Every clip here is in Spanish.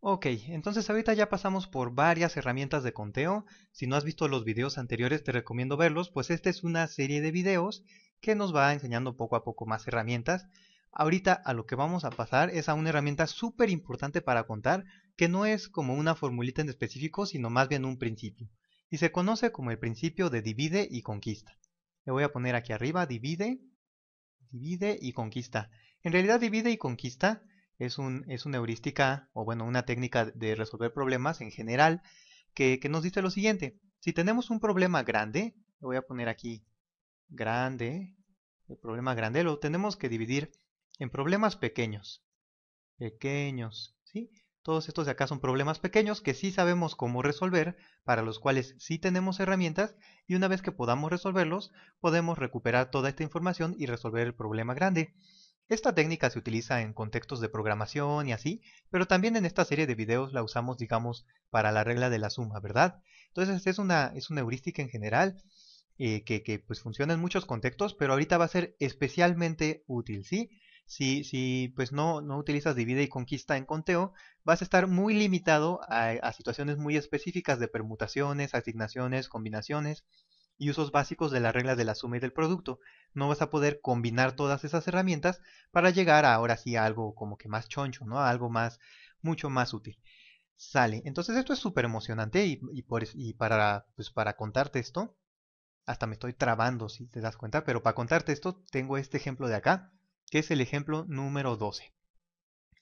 Ok, entonces ahorita ya pasamos por varias herramientas de conteo. Si no has visto los videos anteriores te recomiendo verlos, pues esta es una serie de videos que nos va enseñando poco a poco más herramientas. Ahorita a lo que vamos a pasar es a una herramienta súper importante para contar, que no es como una formulita en específico, sino más bien un principio. Y se conoce como el principio de divide y conquista. Le voy a poner aquí arriba divide, divide y conquista. En realidad divide y conquista es, un, es una heurística o bueno, una técnica de resolver problemas en general que, que nos dice lo siguiente. Si tenemos un problema grande, le voy a poner aquí grande, el problema grande lo tenemos que dividir en problemas pequeños. Pequeños, ¿sí? Todos estos de acá son problemas pequeños que sí sabemos cómo resolver, para los cuales sí tenemos herramientas y una vez que podamos resolverlos, podemos recuperar toda esta información y resolver el problema grande. Esta técnica se utiliza en contextos de programación y así, pero también en esta serie de videos la usamos, digamos, para la regla de la suma, ¿verdad? Entonces es una, es una heurística en general eh, que, pues funciona en muchos contextos, pero ahorita va a ser especialmente útil, ¿sí? Si, si pues no, no utilizas divide y conquista en conteo, vas a estar muy limitado a situaciones muy específicas de permutaciones, asignaciones, combinaciones, y usos básicos de la regla de la suma y del producto. No vas a poder combinar todas esas herramientas para llegar a, ahora sí a algo como que más choncho, ¿no? A algo más, mucho más útil. Sale. Entonces esto es súper emocionante y, y para, pues, para contarte esto, hasta me estoy trabando si te das cuenta, pero para contarte esto tengo este ejemplo de acá, que es el ejemplo número 12.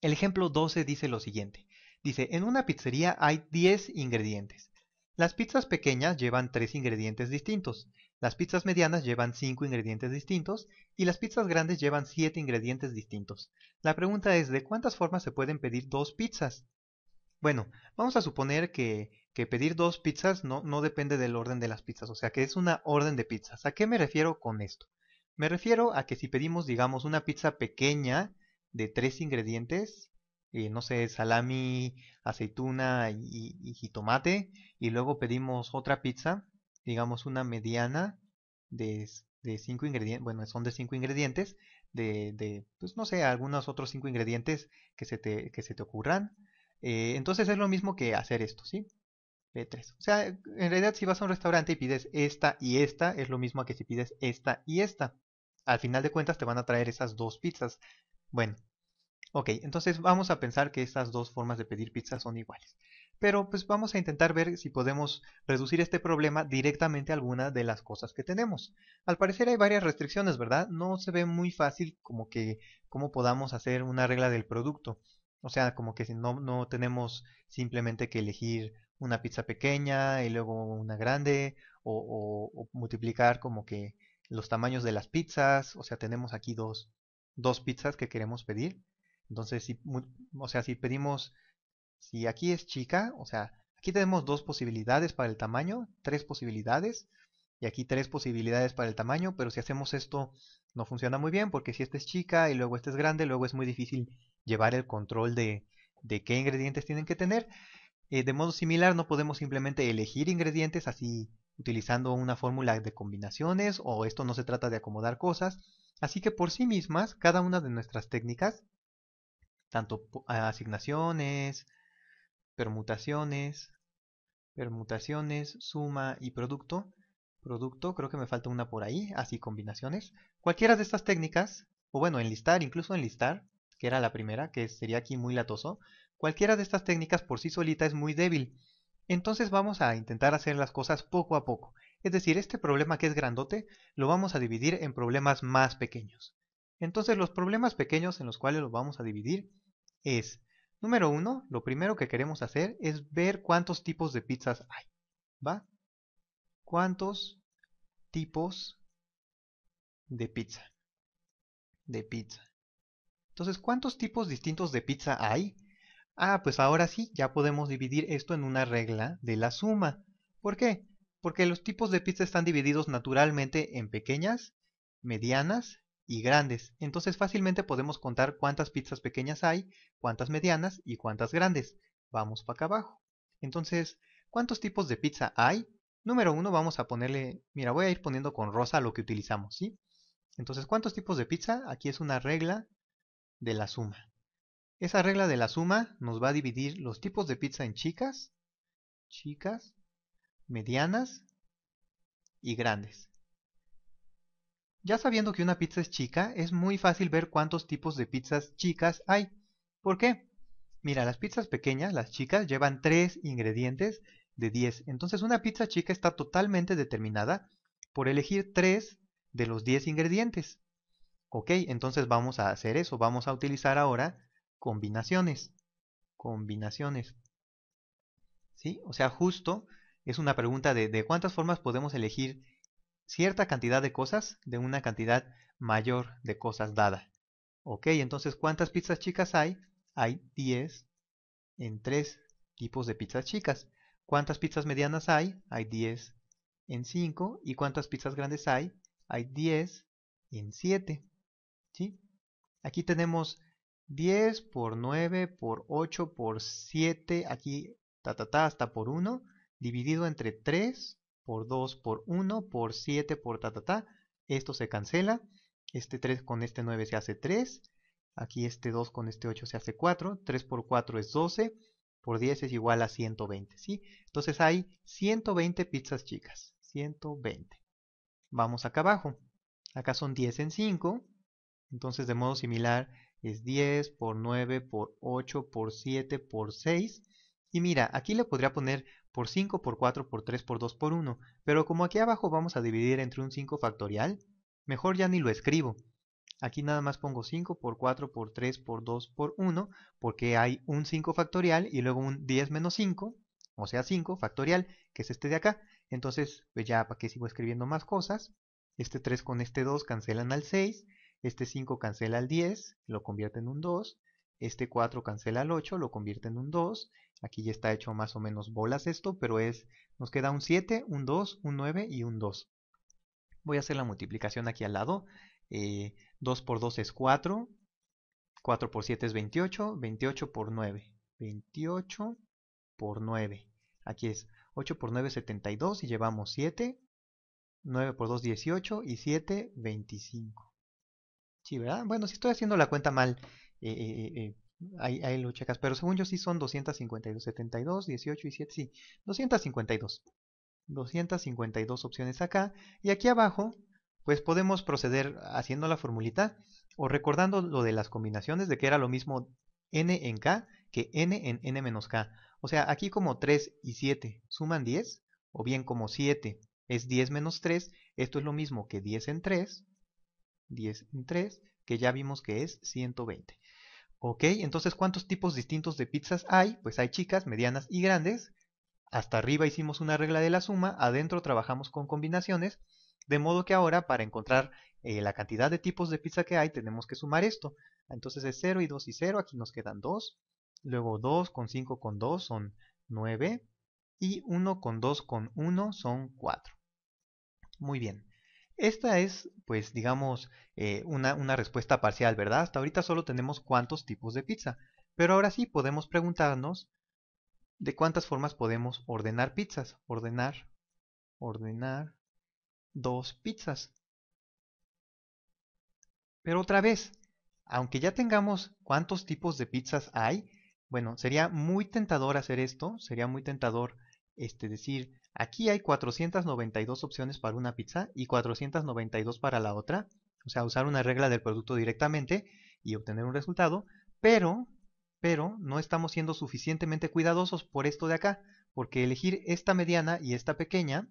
El ejemplo 12 dice lo siguiente. Dice, en una pizzería hay 10 ingredientes. Las pizzas pequeñas llevan tres ingredientes distintos, las pizzas medianas llevan cinco ingredientes distintos y las pizzas grandes llevan siete ingredientes distintos. La pregunta es, ¿de cuántas formas se pueden pedir dos pizzas? Bueno, vamos a suponer que, que pedir dos pizzas no, no depende del orden de las pizzas, o sea que es una orden de pizzas. ¿A qué me refiero con esto? Me refiero a que si pedimos, digamos, una pizza pequeña de tres ingredientes, eh, no sé, salami, aceituna y, jitomate. Y luego pedimos otra pizza, digamos una mediana de, de cinco ingredientes, bueno, son de cinco ingredientes, de, pues no sé, algunos otros cinco ingredientes que se te, que se te ocurran. Eh, entonces es lo mismo que hacer esto, sí p B3. O sea, en realidad si vas a un restaurante y pides esta y esta, es lo mismo que si pides esta y esta. Al final de cuentas te van a traer esas dos pizzas. Bueno, Ok, entonces vamos a pensar que estas dos formas de pedir pizza son iguales. Pero pues vamos a intentar ver si podemos reducir este problema directamente a alguna de las cosas que tenemos. Al parecer hay varias restricciones, ¿verdad? No se ve muy fácil como que cómo podamos hacer una regla del producto. O sea, como que no, no tenemos simplemente que elegir una pizza pequeña y luego una grande o, multiplicar como que los tamaños de las pizzas. O sea, tenemos aquí dos, dos pizzas que queremos pedir entonces, si, o sea, si pedimos, si aquí es chica, o sea, aquí tenemos dos posibilidades para el tamaño, tres posibilidades, y aquí tres posibilidades para el tamaño, pero si hacemos esto no funciona muy bien, porque si esta es chica y luego esta es grande, luego es muy difícil llevar el control de, de qué ingredientes tienen que tener. Eh, de modo similar, no podemos simplemente elegir ingredientes así utilizando una fórmula de combinaciones o esto no se trata de acomodar cosas. Así que por sí mismas, cada una de nuestras técnicas tanto asignaciones, permutaciones, permutaciones, suma y producto. Producto, creo que me falta una por ahí, así combinaciones. Cualquiera de estas técnicas, o bueno, enlistar, incluso enlistar, que era la primera, que sería aquí muy latoso, cualquiera de estas técnicas por sí solita es muy débil. Entonces vamos a intentar hacer las cosas poco a poco. Es decir, este problema que es grandote lo vamos a dividir en problemas más pequeños. Entonces los problemas pequeños en los cuales los vamos a dividir es, número uno, lo primero que queremos hacer es ver cuántos tipos de pizzas hay. ¿Va? ¿Cuántos tipos de pizza? De pizza. Entonces, ¿cuántos tipos distintos de pizza hay? Ah, pues ahora sí, ya podemos dividir esto en una regla de la suma. ¿Por qué? Porque los tipos de pizza están divididos naturalmente en pequeñas, medianas y grandes. Entonces fácilmente podemos contar cuántas pizzas pequeñas hay, cuántas medianas y cuántas grandes. Vamos para acá abajo. Entonces, ¿cuántos tipos de pizza hay? Número uno, vamos a ponerle, mira, voy a ir poniendo con rosa lo que utilizamos, ¿sí? Entonces, ¿cuántos tipos de pizza? Aquí es una regla de la suma. Esa regla de la suma nos va a dividir los tipos de pizza en chicas, chicas, medianas y grandes. Ya sabiendo que una pizza es chica, es muy fácil ver cuántos tipos de pizzas chicas hay. ¿Por qué? Mira, las pizzas pequeñas, las chicas, llevan 3 ingredientes de 10. Entonces una pizza chica está totalmente determinada por elegir 3 de los 10 ingredientes. Ok, entonces vamos a hacer eso. Vamos a utilizar ahora combinaciones. Combinaciones. ¿Sí? O sea, justo es una pregunta de, de cuántas formas podemos elegir cierta cantidad de cosas de una cantidad mayor de cosas dada. Ok, entonces, ¿cuántas pizzas chicas hay? Hay 10 en 3 tipos de pizzas chicas. ¿Cuántas pizzas medianas hay? Hay 10 en 5. ¿Y cuántas pizzas grandes hay? Hay 10 en 7. ¿Sí? Aquí tenemos 10 por 9 por 8 por 7. Aquí, ta, ta, ta, hasta por 1. Dividido entre 3 por 2, por 1, por 7, por ta, ta, ta. Esto se cancela. Este 3 con este 9 se hace 3. Aquí este 2 con este 8 se hace 4. 3 por 4 es 12. Por 10 es igual a 120, ¿sí? Entonces hay 120 pizzas chicas. 120. Vamos acá abajo. Acá son 10 en 5. Entonces de modo similar es 10 por 9 por 8 por 7 por 6. Y mira, aquí le podría poner por 5, por 4, por 3, por 2, por 1, pero como aquí abajo vamos a dividir entre un 5 factorial, mejor ya ni lo escribo. Aquí nada más pongo 5 por 4 por 3 por 2 por 1, porque hay un 5 factorial y luego un 10 menos 5, o sea 5 factorial, que es este de acá. Entonces, pues ya para qué sigo escribiendo más cosas. Este 3 con este 2 cancelan al 6, este 5 cancela al 10, lo convierte en un 2, este 4 cancela el 8, lo convierte en un 2. Aquí ya está hecho más o menos bolas esto, pero es nos queda un 7, un 2, un 9 y un 2. Voy a hacer la multiplicación aquí al lado. 2 eh, por 2 es 4, 4 por 7 es 28, 28 por 9, 28 por 9. Aquí es 8 por 9 es 72 y llevamos 7, 9 por 2 18 y 7, 25. Sí, ¿verdad? Bueno, si estoy haciendo la cuenta mal, eh, ahí, ahí, lo checas. Pero según yo sí son 252, 72, 18 y 7, sí, 252. 252 opciones acá. Y aquí abajo, pues podemos proceder haciendo la formulita o recordando lo de las combinaciones de que era lo mismo n en k que n en n menos k. O sea, aquí como 3 y 7 suman 10, o bien como 7 es 10 menos 3, esto es lo mismo que 10 en 3, 10 en 3, que ya vimos que es 120. ¿Ok? Entonces, ¿cuántos tipos distintos de pizzas hay? Pues hay chicas, medianas y grandes. Hasta arriba hicimos una regla de la suma, adentro trabajamos con combinaciones, de modo que ahora para encontrar eh, la cantidad de tipos de pizza que hay tenemos que sumar esto. Entonces es 0 y 2 y 0, aquí nos quedan 2, luego 2 con 5 con 2 son 9 y 1 con 2 con 1 son 4. Muy bien. Esta es, pues, digamos, eh, una, una respuesta parcial, ¿verdad? Hasta ahorita solo tenemos cuántos tipos de pizza, pero ahora sí podemos preguntarnos de cuántas formas podemos ordenar pizzas. Ordenar, ordenar dos pizzas. Pero otra vez, aunque ya tengamos cuántos tipos de pizzas hay, bueno, sería muy tentador hacer esto, sería muy tentador este, decir, Aquí hay 492 opciones para una pizza y 492 para la otra, o sea, usar una regla del producto directamente y obtener un resultado, pero, pero no estamos siendo suficientemente cuidadosos por esto de acá, porque elegir esta mediana y esta pequeña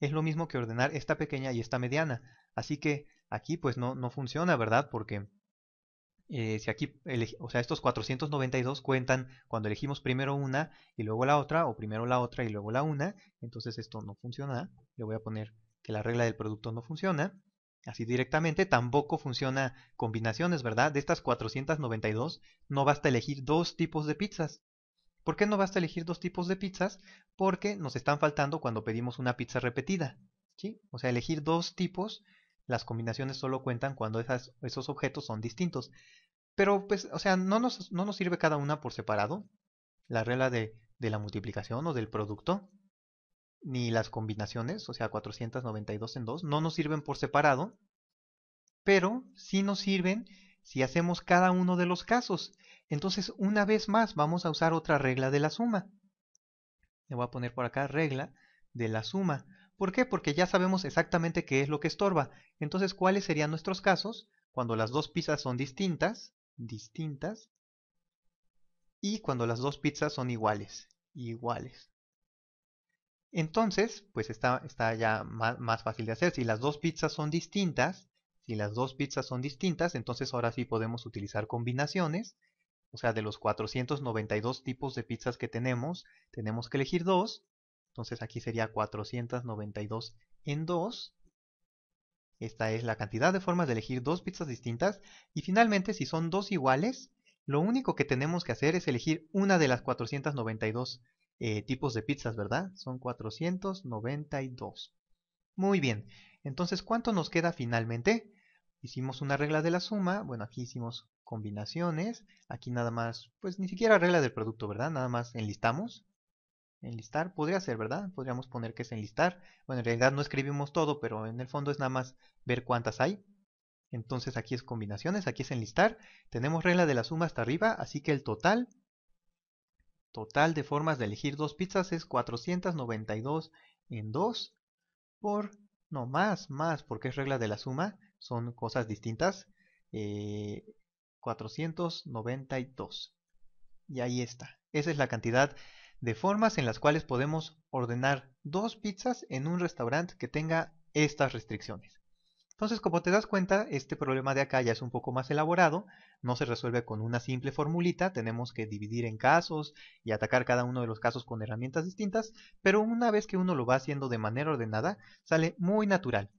es lo mismo que ordenar esta pequeña y esta mediana, así que aquí pues no, no funciona, ¿verdad? Porque eh, si aquí, o sea, estos 492 cuentan cuando elegimos primero una y luego la otra, o primero la otra y luego la una, entonces esto no funciona. Le voy a poner que la regla del producto no funciona. Así directamente, tampoco funciona combinaciones, ¿verdad? De estas 492, no basta elegir dos tipos de pizzas. ¿Por qué no basta elegir dos tipos de pizzas? Porque nos están faltando cuando pedimos una pizza repetida. ¿sí? O sea, elegir dos tipos las combinaciones solo cuentan cuando esas, esos objetos son distintos. Pero, pues, o sea, no nos, no nos sirve cada una por separado. La regla de, de la multiplicación o del producto, ni las combinaciones, o sea, 492 en 2, no nos sirven por separado, pero sí nos sirven si hacemos cada uno de los casos. Entonces, una vez más, vamos a usar otra regla de la suma. Le voy a poner por acá regla de la suma. ¿Por qué? Porque ya sabemos exactamente qué es lo que estorba. Entonces, ¿cuáles serían nuestros casos? Cuando las dos pizzas son distintas, distintas, y cuando las dos pizzas son iguales, iguales. Entonces, pues está, ya más, fácil de hacer. Si las dos pizzas son distintas, si las dos pizzas son distintas, entonces ahora sí podemos utilizar combinaciones. O sea, de los 492 tipos de pizzas que tenemos, tenemos que elegir dos entonces aquí sería 492 en 2. Esta es la cantidad de formas de elegir dos pizzas distintas. Y finalmente, si son dos iguales, lo único que tenemos que hacer es elegir una de las 492 eh, tipos de pizzas, ¿verdad? Son 492. Muy bien. Entonces, ¿cuánto nos queda finalmente? Hicimos una regla de la suma. Bueno, aquí hicimos combinaciones. Aquí nada más, pues ni siquiera regla del producto, ¿verdad? Nada más enlistamos. Enlistar podría ser, ¿verdad? Podríamos poner que es enlistar. Bueno, en realidad no escribimos todo, pero en el fondo es nada más ver cuántas hay. Entonces aquí es combinaciones, aquí es enlistar. Tenemos regla de la suma hasta arriba, así que el total, total de formas de elegir dos pizzas es 492 en 2 por, no más, más, porque es regla de la suma, son cosas distintas. 492. Eh, y ahí está. Esa es la cantidad de formas en las cuales podemos ordenar dos pizzas en un restaurante que tenga estas restricciones. Entonces, como te das cuenta, este problema de acá ya es un poco más elaborado, no se resuelve con una simple formulita, tenemos que dividir en casos y atacar cada uno de los casos con herramientas distintas, pero una vez que uno lo va haciendo de manera ordenada, sale muy natural.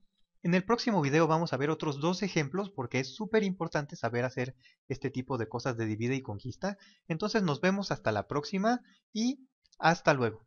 En el próximo video vamos a ver otros dos ejemplos porque es súper importante saber hacer este tipo de cosas de divide y conquista. Entonces nos vemos hasta la próxima y hasta luego.